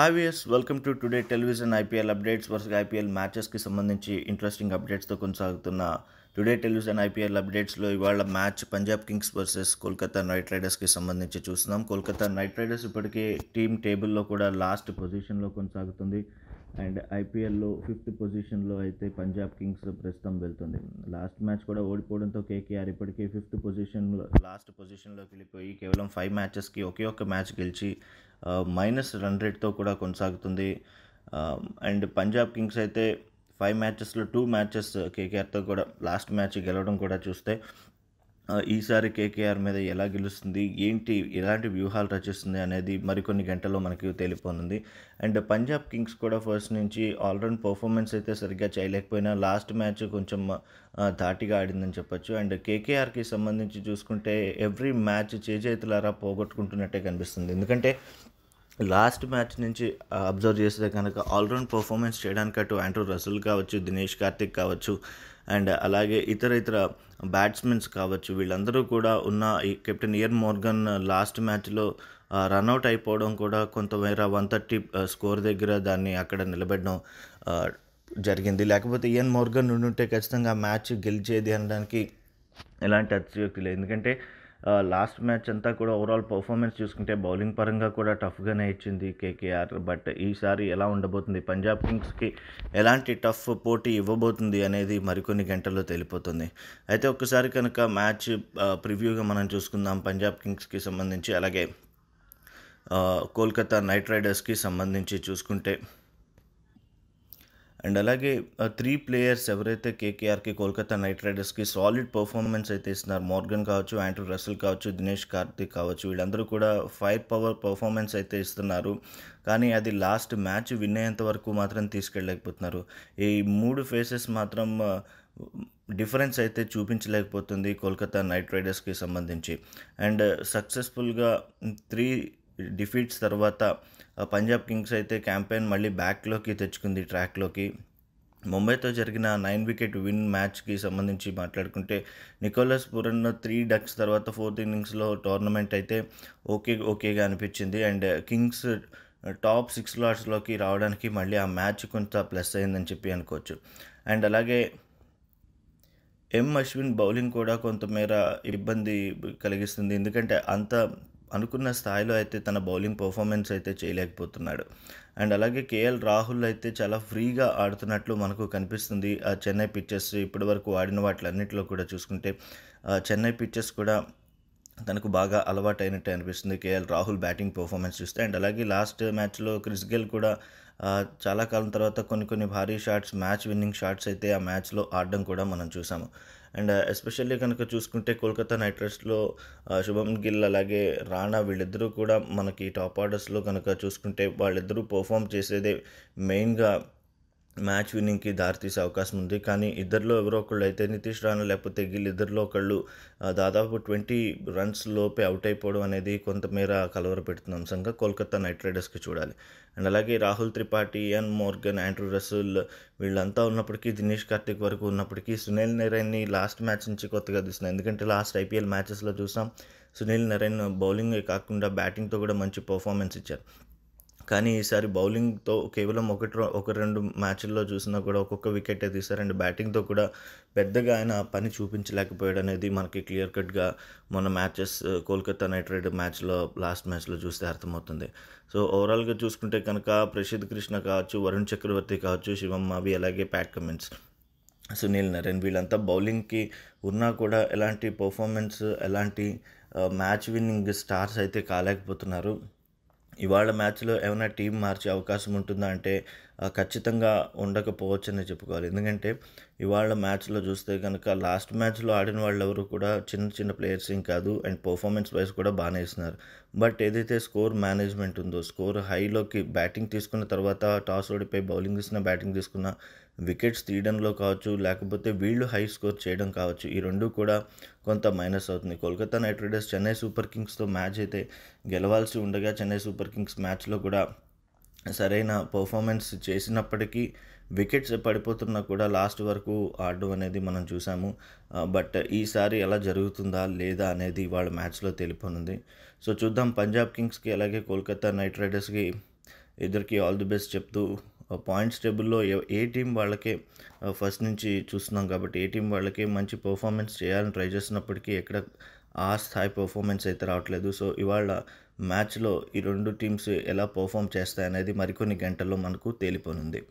హావియస్ welcome to today television IPL updates వరుసగా IPL మ్యాచెస్కి సంబంధించి ఇంట్రెస్టింగ్ అప్డేట్స్తో కొనసాగుతున్న టుడే టెలివిజన్ ఐపీఎల్ అప్డేట్స్లో ఇవాళ match Punjab Kings versus Kolkata night రైడర్స్కి సంబంధించి చూస్తున్నాం కోల్కతా నైట్ రైడర్స్ ఇప్పటికే టీం టేబుల్లో కూడా లాస్ట్ పొజిషన్లో కొనసాగుతుంది అండ్ ఐపీఎల్లో ఫిఫ్త్ పొజిషన్లో అయితే పంజాబ్ కింగ్స్ ప్రస్తుతం వెళ్తుంది లాస్ట్ మ్యాచ్ కూడా ఓడిపోవడంతో కేకేఆర్ ఇప్పటికీ ఫిఫ్త్ పొజిషన్లో లాస్ట్ పొజిషన్లోకి వెళ్ళిపోయి కేవలం ఫైవ్ మ్యాచెస్కి ఒకే ఒక్క మ్యాచ్ గెలిచి మైనస్ రన్ రేట్తో కూడా కొనసాగుతుంది అండ్ పంజాబ్ కింగ్స్ అయితే ఫైవ్ మ్యాచెస్లో టూ మ్యాచెస్ కేకేఆర్తో కూడా లాస్ట్ మ్యాచ్ గెలవడం కూడా చూస్తే ఈసారి కేకేఆర్ మీద ఎలా గెలుస్తుంది ఏంటి ఎలాంటి వ్యూహాలు రచిస్తుంది అనేది మరికొన్ని గంటల్లో మనకి తెలియపోనుంది అండ్ పంజాబ్ కింగ్స్ కూడా ఫస్ట్ నుంచి ఆల్రౌండ్ పర్ఫార్మెన్స్ అయితే సరిగ్గా చేయలేకపోయినా లాస్ట్ మ్యాచ్ కొంచెం ధాటిగా ఆడిందని చెప్పొచ్చు అండ్ కేకేఆర్కి సంబంధించి చూసుకుంటే ఎవ్రీ మ్యాచ్ చేజేతులారా పోగొట్టుకుంటున్నట్టే కనిపిస్తుంది ఎందుకంటే లాస్ట్ మ్యాచ్ నుంచి అబ్జర్వ్ చేస్తే కనుక ఆల్రౌండ్ పర్ఫార్మెన్స్ చేయడానికి అటు ఆండ్రూ రసూల్ కావచ్చు దినేష్ కార్తిక్ కావచ్చు అండ్ అలాగే ఇతర ఇతర బ్యాట్స్మెన్స్ కావచ్చు వీళ్ళందరూ కూడా ఉన్న ఈ కెప్టెన్ ఇయర్ మోర్గన్ లాస్ట్ మ్యాచ్లో రన్అట్ అయిపోవడం కూడా కొంతమేర వన్ థర్టీ స్కోర్ దగ్గర దాన్ని అక్కడ నిలబెట్టడం జరిగింది లేకపోతే ఇయన్ మోర్గన్ ఉండుంటే ఖచ్చితంగా మ్యాచ్ గెలిచేది అనడానికి ఎలాంటి అతిశయోక్తి లేదు ఎందుకంటే లాస్ట్ మ్యాచ్ అంతా కూడా ఓవరాల్ పర్ఫార్మెన్స్ చూసుకుంటే బౌలింగ్ పరంగా కూడా టఫ్గానే ఇచ్చింది కేకేఆర్ బట్ ఈసారి ఎలా ఉండబోతుంది పంజాబ్ కింగ్స్కి ఎలాంటి టఫ్ పోటీ ఇవ్వబోతుంది అనేది మరికొన్ని గంటల్లో తెలిపోతుంది అయితే ఒక్కసారి కనుక మ్యాచ్ ప్రివ్యూగా మనం చూసుకుందాం పంజాబ్ కింగ్స్కి సంబంధించి అలాగే కోల్కతా నైట్ రైడర్స్కి సంబంధించి చూసుకుంటే అండ్ అలాగే త్రీ ప్లేయర్స్ ఎవరైతే కేకేఆర్కి కోల్కతా నైట్ రైడర్స్కి సాలిడ్ పర్ఫార్మెన్స్ అయితే ఇస్తున్నారు మార్గన్ కావచ్చు యాంట్రూ రసల్ కావచ్చు దినేష్ కార్తిక్ కావచ్చు వీళ్ళందరూ కూడా ఫైర్ పవర్ పర్ఫార్మెన్స్ అయితే ఇస్తున్నారు కానీ అది లాస్ట్ మ్యాచ్ విన్ అయ్యేంత వరకు మాత్రం తీసుకెళ్ళలేకపోతున్నారు ఈ మూడు ఫేసెస్ మాత్రం డిఫరెన్స్ అయితే చూపించలేకపోతుంది కోల్కతా నైట్ రైడర్స్కి సంబంధించి అండ్ సక్సెస్ఫుల్గా త్రీ డిఫీట్స్ తర్వాత పంజాబ్ కింగ్స్ అయితే క్యాంపెయిన్ మళ్ళీ బ్యాక్లోకి తెచ్చుకుంది ట్రాక్లోకి ముంబైతో జరిగిన నైన్ వికెట్ విన్ మ్యాచ్కి సంబంధించి మాట్లాడుకుంటే నికోలస్ పురన్ త్రీ డక్స్ తర్వాత ఫోర్త్ ఇన్నింగ్స్లో టోర్నమెంట్ అయితే ఓకే ఓకేగా అనిపించింది అండ్ కింగ్స్ టాప్ సిక్స్ లాట్స్లోకి రావడానికి మళ్ళీ ఆ మ్యాచ్ కొంత ప్లస్ అయిందని చెప్పి అనుకోవచ్చు అండ్ అలాగే ఎం అశ్విన్ బౌలింగ్ కూడా కొంతమేర ఇబ్బంది కలిగిస్తుంది ఎందుకంటే అంత అనుకున్న స్థాయిలో అయితే తన బౌలింగ్ పర్ఫార్మెన్స్ అయితే చేయలేకపోతున్నాడు అండ్ అలాగే కేఎల్ రాహుల్ అయితే చాలా ఫ్రీగా ఆడుతున్నట్లు మనకు కనిపిస్తుంది ఆ చెన్నై పిక్చర్స్ ఇప్పటి వరకు ఆడిన వాటిలన్నింటిలో కూడా చూసుకుంటే చెన్నై పిక్చర్స్ కూడా తనకు బాగా అలవాటు అయినట్టు అనిపిస్తుంది కేఎల్ రాహుల్ బ్యాటింగ్ పర్ఫార్మెన్స్ చూస్తే అండ్ అలాగే లాస్ట్ మ్యాచ్లో క్రిస్ గెల్ కూడా చాలా కాలం తర్వాత కొన్ని కొన్ని భారీ షాట్స్ మ్యాచ్ విన్నింగ్ షాట్స్ అయితే ఆ మ్యాచ్లో ఆడడం కూడా మనం చూసాము అండ్ ఎస్పెషల్లీ కనుక చూసుకుంటే కోల్కతా నైట్ రైడర్స్లో శుభం గిల్ అలాగే రాణా వీళ్ళిద్దరూ కూడా మనకి టాప్ ఆర్డర్స్లో కనుక చూసుకుంటే వాళ్ళిద్దరూ పర్ఫామ్ చేసేదే మెయిన్గా మ్యాచ్ విన్నింగ్కి దారితీసే అవకాశం ఉంది కానీ ఇద్దరిలో ఎవరో ఒకళ్ళు అయితే నితీష్ రాణా లేకపోతే గిల్ ఇద్దరిలో ఒకళ్ళు దాదాపు ట్వంటీ రన్స్ లోపే అవుట్ అయిపోవడం అనేది కొంతమేర కలవరపెడుతున్న అంశంగా కోల్కతా నైట్ రైడర్స్కి చూడాలి అండ్ అలాగే Rahul Tripathi Eoin Morgan Andre Russell వీళ్ళంతా ఉన్నప్పటికీ దినేష్ కార్తిక్ వరకు ఉన్నప్పటికీ సునీల్ నరైన్ని లాస్ట్ మ్యాచ్ నుంచి కొత్తగా తీసినాయి ఎందుకంటే లాస్ట్ ఐపీఎల్ మ్యాచెస్లో చూసాం సునీల్ నరైన్ బౌలింగ్ కాకుండా బ్యాటింగ్తో కూడా మంచి పర్ఫార్మెన్స్ ఇచ్చారు కానీ ఈసారి బౌలింగ్తో కేవలం ఒకటి ఒక రెండు మ్యాచ్ల్లో చూసినా కూడా ఒక్కొక్క వికెట్ తీశారు అండ్ బ్యాటింగ్తో కూడా పెద్దగా ఆయన పని చూపించలేకపోయాడు అనేది మనకి క్లియర్ కట్గా మొన్న మ్యాచెస్ కోల్కతా నైట్ రైడర్ మ్యాచ్లో లాస్ట్ మ్యాచ్లో చూస్తే అర్థమవుతుంది సో ఓవరాల్గా చూసుకుంటే కనుక ప్రసిద్ధ్ కృష్ణ కావచ్చు వరుణ్ చక్రవర్తి కావచ్చు శివం మావి అలాగే ప్యాట్ కమిన్స్ సునీల్ నరేన్ వీళ్ళంతా బౌలింగ్కి ఉన్నా కూడా ఎలాంటి పర్ఫార్మెన్స్ ఎలాంటి మ్యాచ్ విన్నింగ్ స్టార్స్ అయితే కాలేకపోతున్నారు ఇవాళ మ్యాచ్లో ఏమైనా టీం మార్చే అవకాశం ఉంటుందా అంటే ఖచ్చితంగా ఉండకపోవచ్చని చెప్పుకోవాలి ఎందుకంటే ఇవాళ మ్యాచ్లో చూస్తే కనుక లాస్ట్ మ్యాచ్లో ఆడిన వాళ్ళు ఎవరు కూడా చిన్న చిన్న ప్లేయర్స్ ఏం కాదు అండ్ పర్ఫార్మెన్స్ వైజ్ కూడా బాగానే ఇస్తున్నారు బట్ ఏదైతే స్కోర్ మేనేజ్మెంట్ ఉందో స్కోర్ హైలోకి బ్యాటింగ్ తీసుకున్న తర్వాత టాస్ ఓడిపోయి బౌలింగ్ తీసిన బ్యాటింగ్ తీసుకున్న వికెట్స్ తీయడంలో కావచ్చు లేకపోతే వీళ్ళు హై స్కోర్ చేయడం కావచ్చు ఈ రెండు కూడా కొంత మైనస్ అవుతుంది Kolkata night riders Chennai super కింగ్స్తో మ్యాచ్ అయితే గెలవాల్సి ఉండగా చెన్నై సూపర్ కింగ్స్ మ్యాచ్లో కూడా సరైన పర్ఫార్మెన్స్ చేసినప్పటికీ వికెట్స్ పడిపోతున్నా కూడా లాస్ట్ వరకు ఆడడం అనేది మనం చూసాము బట్ ఈసారి ఎలా జరుగుతుందా లేదా అనేది వాళ్ళ మ్యాచ్లో తెలిపనుంది సో చూద్దాం పంజాబ్ కింగ్స్కి అలాగే కోల్కతా నైట్ రైడర్స్కి ఇద్దరికి ఆల్ ది బెస్ట్ చెప్తూ పాయింట్స్ టేబుల్లో ఏ టీం వాళ్ళకే ఫస్ట్ నుంచి చూస్తున్నాం కాబట్టి ఏ టీం వాళ్ళకే మంచి పర్ఫార్మెన్స్ చేయాలని ట్రై చేసినప్పటికీ ఎక్కడ ఆ స్థాయి పర్ఫార్మెన్స్ అయితే రావట్లేదు సో ఇవాళ మ్యాచ్లో ఈ రెండు టీమ్స్ ఎలా పర్ఫామ్ చేస్తాయనేది మరికొన్ని గంటల్లో మనకు తేలిపోనుంది